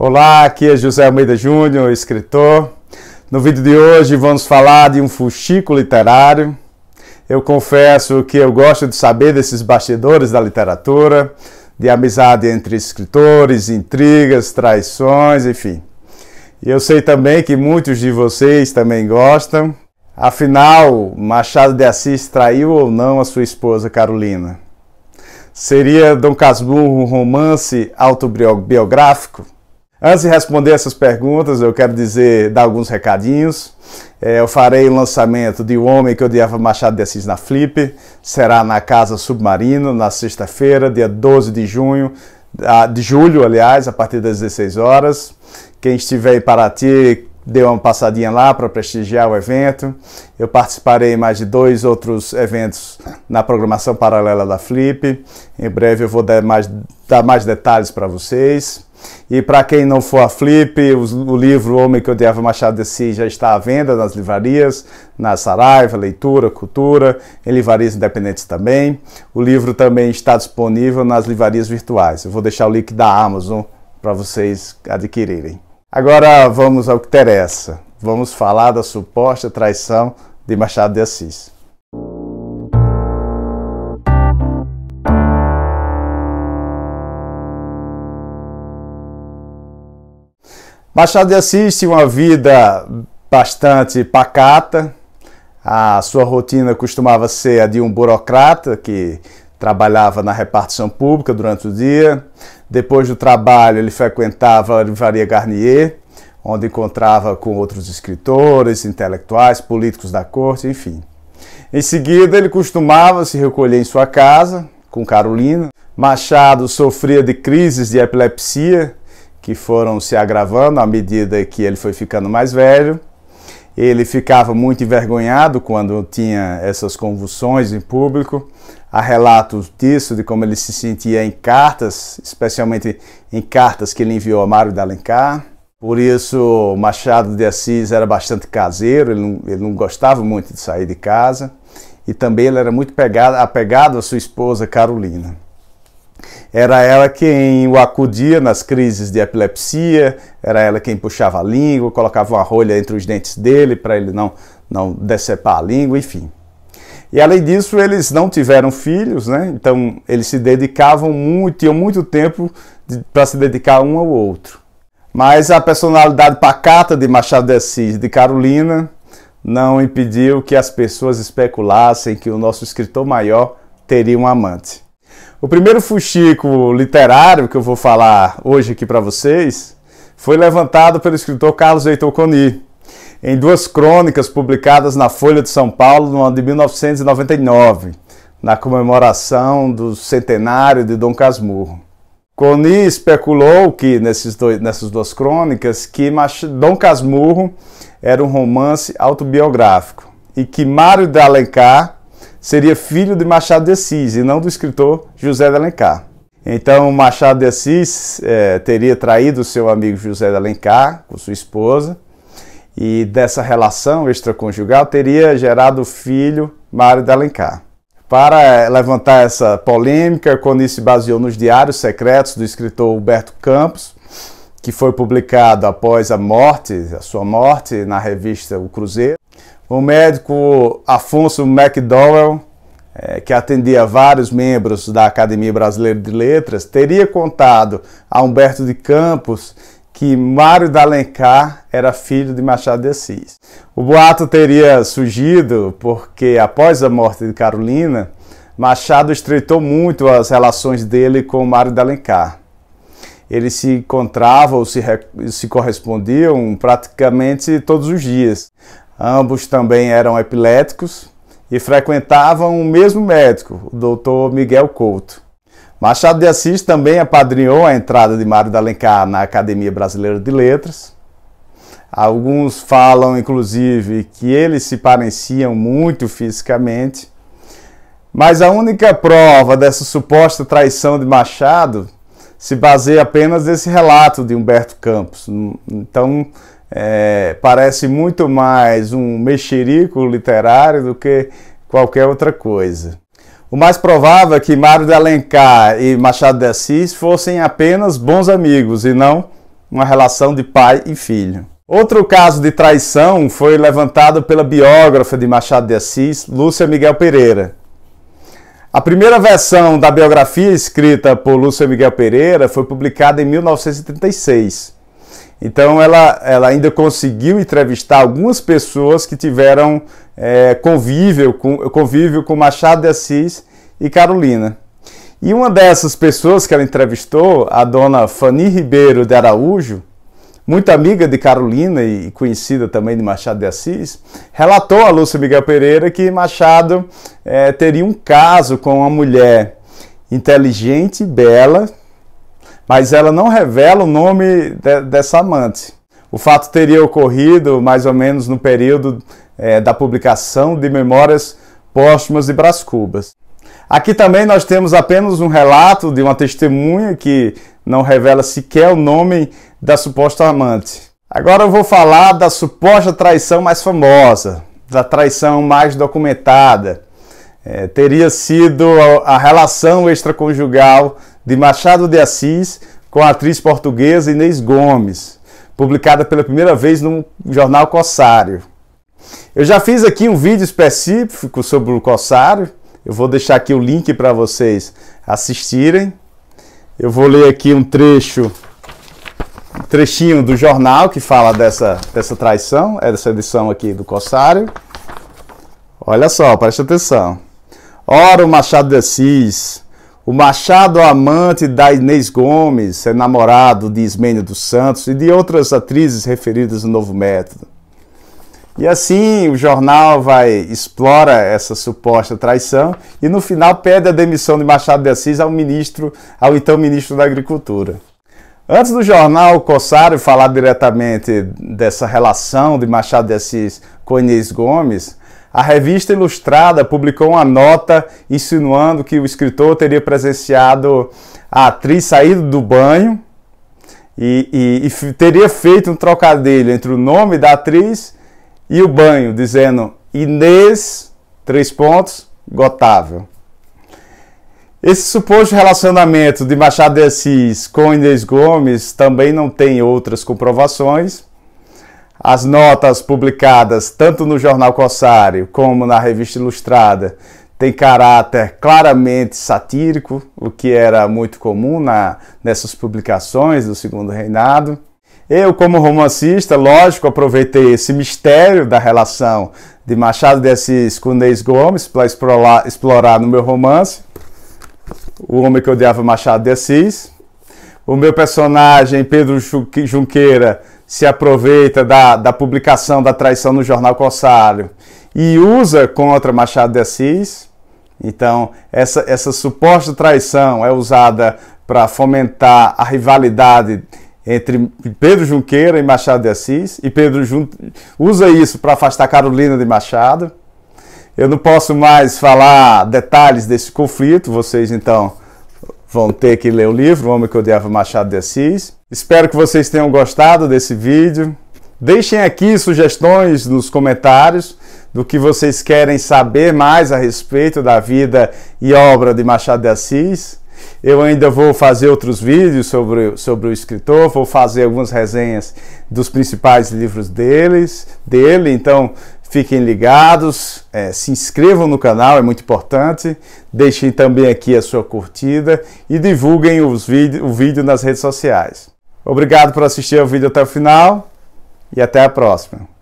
Olá, aqui é José Almeida Júnior, escritor. No vídeo de hoje vamos falar de um fuxico literário. Eu confesso que eu gosto de saber desses bastidores da literatura, de amizade entre escritores, intrigas, traições, enfim. E eu sei também que muitos de vocês também gostam. Afinal, Machado de Assis traiu ou não a sua esposa Carolina? Seria Dom Casmurro um romance autobiográfico? Antes de responder essas perguntas, eu quero dizer, dar alguns recadinhos. É, eu farei o lançamento de O Homem que Odiava Machado de Assis na Flip. Será na Casa Submarino, na sexta-feira, dia 12 de junho, de julho, aliás, a partir das 16 horas. Quem estiver em Paraty, dê uma passadinha lá para prestigiar o evento. Eu participarei em mais de dois outros eventos na programação paralela da Flip. Em breve eu vou dar mais, dar mais detalhes para vocês. E para quem não for a Flip, o, livro Homem que Odiava Machado de Assis já está à venda nas livrarias, na Saraiva, Leitura, Cultura, em livrarias independentes também. O livro também está disponível nas livrarias virtuais. Eu vou deixar o link da Amazon para vocês adquirirem. Agora vamos ao que interessa. Vamos falar da suposta traição de Machado de Assis. Machado de Assis tinha uma vida bastante pacata. A sua rotina costumava ser a de um burocrata que trabalhava na repartição pública durante o dia. Depois do trabalho, ele frequentava a Livraria Garnier, onde encontrava com outros escritores, intelectuais, políticos da corte, enfim. Em seguida, ele costumava se recolher em sua casa com Carolina. Machado sofria de crises de epilepsia que foram se agravando à medida que ele foi ficando mais velho. Ele ficava muito envergonhado quando tinha essas convulsões em público. Há relatos disso, de como ele se sentia em cartas, especialmente em cartas que ele enviou a Mário de Alencar. Por isso, Machado de Assis era bastante caseiro, ele não, ele não gostava muito de sair de casa. E também ele era muito pegado, apegado à sua esposa Carolina. Era ela quem o acudia nas crises de epilepsia, era ela quem puxava a língua, colocava uma rolha entre os dentes dele para ele não, não decepar a língua, enfim. E além disso, eles não tiveram filhos, né? Então eles se dedicavam muito, tinham muito tempo para se dedicar um ao outro. Mas a personalidade pacata de Machado de Assis e de Carolina não impediu que as pessoas especulassem que o nosso escritor maior teria um amante. O primeiro fuxico literário que eu vou falar hoje aqui para vocês foi levantado pelo escritor Carlos Heitor Coni em duas crônicas publicadas na Folha de São Paulo no ano de 1999, na comemoração do centenário de Dom Casmurro. Coni especulou que nesses dois, nessas duas crônicas que Dom Casmurro era um romance autobiográfico e que Mário de Alencar seria filho de Machado de Assis e não do escritor José de Alencar. Então, Machado de Assis é, teria traído seu amigo José de Alencar com sua esposa, e dessa relação extraconjugal teria gerado o filho Mário de Alencar. Para é, levantar essa polêmica, Coni se baseou nos diários secretos do escritor Huberto Campos, que foi publicado após a morte, a sua morte, na revista O Cruzeiro o médico Afonso McDowell, é, que atendia vários membros da Academia Brasileira de Letras, teria contado a Humberto de Campos que Mário D'Alencar era filho de Machado de Assis. O boato teria surgido porque, após a morte de Carolina, Machado estreitou muito as relações dele com Mário D'Alencar. Eles se encontravam, se, se correspondiam praticamente todos os dias. Ambos também eram epiléticos e frequentavam o mesmo médico, o Dr. Miguel Couto. Machado de Assis também apadrinhou a entrada de Mário de Alencar na Academia Brasileira de Letras. Alguns falam, inclusive, que eles se pareciam muito fisicamente. Mas a única prova dessa suposta traição de Machado se baseia apenas nesse relato de Humberto Campos. Então, é, parece muito mais um mexerico literário do que qualquer outra coisa. O mais provável é que Mário de Alencar e Machado de Assis fossem apenas bons amigos e não uma relação de pai e filho. Outro caso de traição foi levantado pela biógrafa de Machado de Assis, Lúcia Miguel Pereira. A primeira versão da biografia escrita por Lúcia Miguel Pereira foi publicada em 1936. Então ela, ela ainda conseguiu entrevistar algumas pessoas que tiveram é, convívio, com, convívio com Machado de Assis e Carolina. E uma dessas pessoas que ela entrevistou, a dona Fanny Ribeiro de Araújo, muito amiga de Carolina e conhecida também de Machado de Assis, relatou a Lúcia Miguel Pereira que Machado é, teria um caso com uma mulher inteligente e bela, mas ela não revela o nome de, dessa amante. O fato teria ocorrido mais ou menos no período é, da publicação de Memórias Póstumas de Brás Cubas. Aqui também nós temos apenas um relato de uma testemunha que não revela sequer o nome da suposta amante. Agora eu vou falar da suposta traição mais famosa, da traição mais documentada, é, teria sido a, relação extraconjugal de Machado de Assis com a atriz portuguesa Inês Gomes, publicada pela primeira vez no jornal Cossário. Eu já fiz aqui um vídeo específico sobre o Cossário, eu vou deixar aqui o link para vocês assistirem. Eu vou ler aqui um trecho, um trechinho do jornal que fala dessa, dessa traição, é dessa edição aqui do Cossário. Olha só, preste atenção. Ora o Machado de Assis, o Machado amante da Inês Gomes, é namorado de Ismênia dos Santos e de outras atrizes referidas no Novo Método. E assim o jornal vai explora essa suposta traição e no final pede a demissão de Machado de Assis ao ministro, ao então ministro da Agricultura. Antes do jornal Cossário falar diretamente dessa relação de Machado de Assis com Inês Gomes, a revista Ilustrada publicou uma nota insinuando que o escritor teria presenciado a atriz saindo do banho e, e, e teria feito um trocadilho entre o nome da atriz e o banho, dizendo Inês, três pontos, Gotável. Esse suposto relacionamento de Machado de Assis com Inês Gomes também não tem outras comprovações, as notas publicadas tanto no jornal Corsário como na revista Ilustrada têm caráter claramente satírico, o que era muito comum na, nessas publicações do Segundo Reinado. Eu, como romancista, lógico, aproveitei esse mistério da relação de Machado de Assis com Neis Gomes para explorar, explorar no meu romance O Homem que Odiava Machado de Assis. O meu personagem, Pedro Junqueira, se aproveita da, da publicação da traição no jornal Corsário e usa contra Machado de Assis. Então, essa, essa suposta traição é usada para fomentar a rivalidade entre Pedro Junqueira e Machado de Assis, e Pedro Jun... usa isso para afastar Carolina de Machado. Eu não posso mais falar detalhes desse conflito, vocês então vão ter que ler o livro, O Homem que Odiava Machado de Assis. Espero que vocês tenham gostado desse vídeo. Deixem aqui sugestões nos comentários do que vocês querem saber mais a respeito da vida e obra de Machado de Assis. Eu ainda vou fazer outros vídeos sobre, sobre o escritor, vou fazer algumas resenhas dos principais livros deles, dele, então Fiquem ligados, é, se inscrevam no canal, é muito importante. Deixem também aqui a sua curtida e divulguem os o vídeo nas redes sociais. Obrigado por assistir o vídeo até o final e até a próxima.